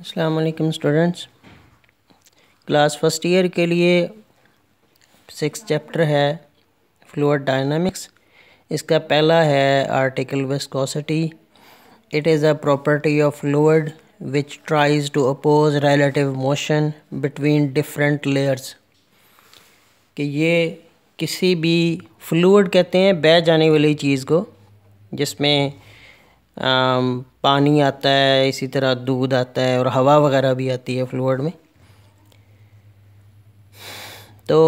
असलकम students class first year के लिए सिक्स चैप्टर है फ्लूड डायनामिक्स इसका पहला है article viscosity it is a property of fluid which tries to oppose relative motion between different layers कि ये किसी भी फ्लूड कहते हैं बह जाने वाली चीज़ को जिसमें पानी आता है इसी तरह दूध आता है और हवा वगैरह भी आती है फ्लूड में तो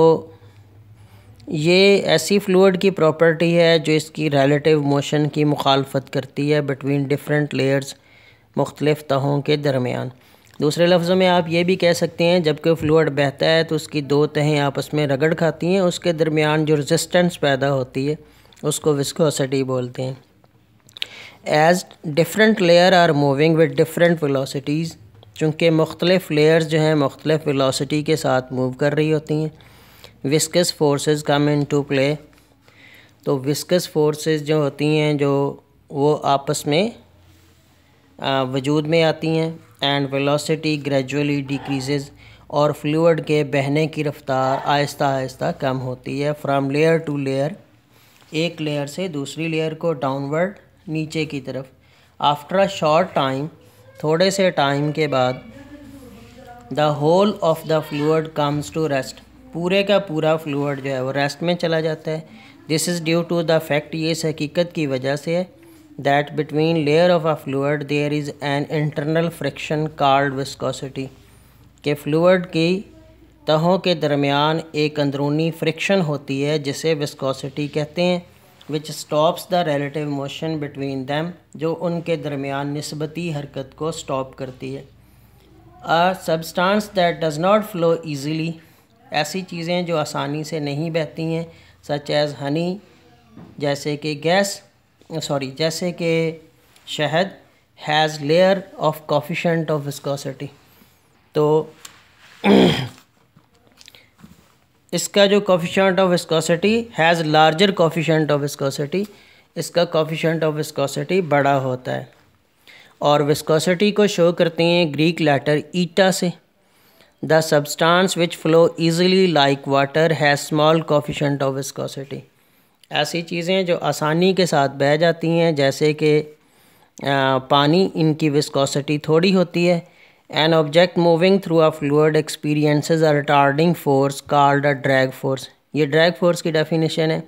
ये ऐसी फ्लूड की प्रॉपर्टी है जो इसकी रिलेटिव मोशन की मुखालफत करती है बिटवीन डिफरेंट लेयर्स मुख्तलिफ़ तहों के दरमियान दूसरे लफ्ज़ों में आप ये भी कह सकते हैं जबकि फ्लूड बहता है तो उसकी दो तहें आपस में रगड़ खाती हैं उसके दरमियान जो रेजिस्टेंस पैदा होती है उसको विस्कोसिटी बोलते हैं as different layer are moving with different velocities चूँकि मुख्तलिफ़ लेयर्स जो हैं मुख्तलिफ़ वेलोसिटी के साथ मूव कर रही होती हैं viscous forces come in to play तो विस्कस फोर्सेस जो होती हैं जो वो आपस में वजूद में आती हैं एंड वेलोसिटी ग्रेजुअली डिक्रीजेज और फ्लूड के बहने की रफ़्तार आहिस्ता आहिस्ता कम होती है फ्राम लेयर टू लेयर एक लेयर से दूसरी लेयर को डाउनवर्ड नीचे की तरफ आफ्टर अ शॉर्ट टाइम थोड़े से टाइम के बाद the whole of the fluid comes to rest पूरे का पूरा फ्लूड जो है वो रेस्ट में चला जाता है this is due to the fact ये इस हकीकत की वजह से है that between layer of a fluid there is an internal friction called viscosity के फ्लूड की तहों के दरमियान एक अंदरूनी फ्रिक्शन होती है जिसे विस्कोसिटी कहते हैं which stops the relative motion between them जो उनके दरमियान नस्बती हरकत को स्टॉप करती है a substance that does not flow easily ऐसी चीज़ें जो आसानी से नहीं बहती हैं सच एज़ हनी जैसे कि गैस सॉरी जैसे कि शहद has layer of coefficient of viscosity तो इसका जो coefficient of viscosity has larger coefficient of viscosity इसका कॉफिशेंट ऑफ विस्कोसिटी बड़ा होता है और विस्कोसिटी को शो करते हैं ग्रीक लेटर ईटा से the substance which flow easily like water has small coefficient of viscosity ऐसी चीज़ें जो आसानी के साथ बह जाती हैं जैसे कि पानी इनकी विस्कोसिटी थोड़ी होती है an object moving through a fluid experiences a retarding force called a drag force ये ड्रैग फोर्स की डेफिनेशन है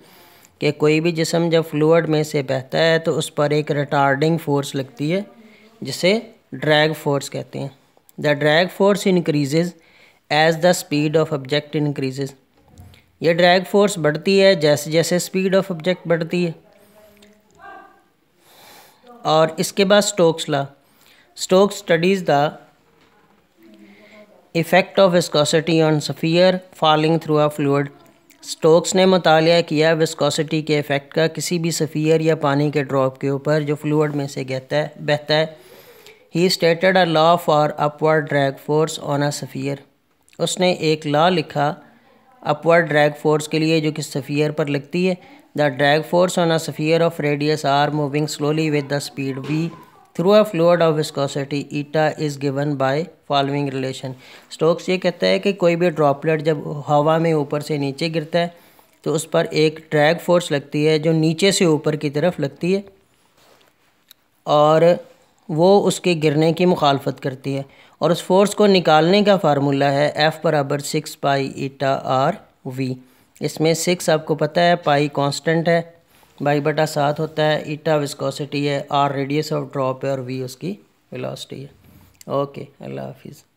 कि कोई भी जिसम जब फ्लूड में से बहता है तो उस पर एक रिटार्डिंग फोर्स लगती है जिसे ड्रैग फोर्स कहते हैं the drag force increases as the speed of object increases ये ड्रैग फोर्स बढ़ती है जैसे जैसे स्पीड ऑफ ऑब्जेक्ट बढ़ती है और इसके बाद Stokes law Stokes studies the effect of viscosity on sphere falling through a fluid Stokes ने मताल किया विस्कोसिटी के इफ़ेक्ट का किसी भी सफ़ियर या पानी के ड्रॉप के ऊपर जो फ्लूड में से कहता है बहता है he stated a law for upward drag force on a sphere उसने एक लॉ लिखा अपवर्ड ड्रैग फोर्स के लिए जो कि सफ़ियर पर लगती है the drag force on a sphere of radius R moving slowly with the speed V through a fluid of viscosity eta is given by following relation Stokes ये कहता है कि कोई भी ड्रॉपलेट जब हवा में ऊपर से नीचे गिरता है तो उस पर एक ड्रैग फोर्स लगती है जो नीचे से ऊपर की तरफ लगती है और वो उसके गिरने की मुखालफत करती है और उस फोर्स को निकालने का फार्मूला है एफ़ बराबर six pi eta R V इसमें सिक्स आपको पता है पाई कांस्टेंट है बाई बटा सात होता है ईटा विस्कोसिटी है आर रेडियस ऑफ ड्रॉप है और वी उसकी वेलोसिटी है ओके अल्लाह हाफिज़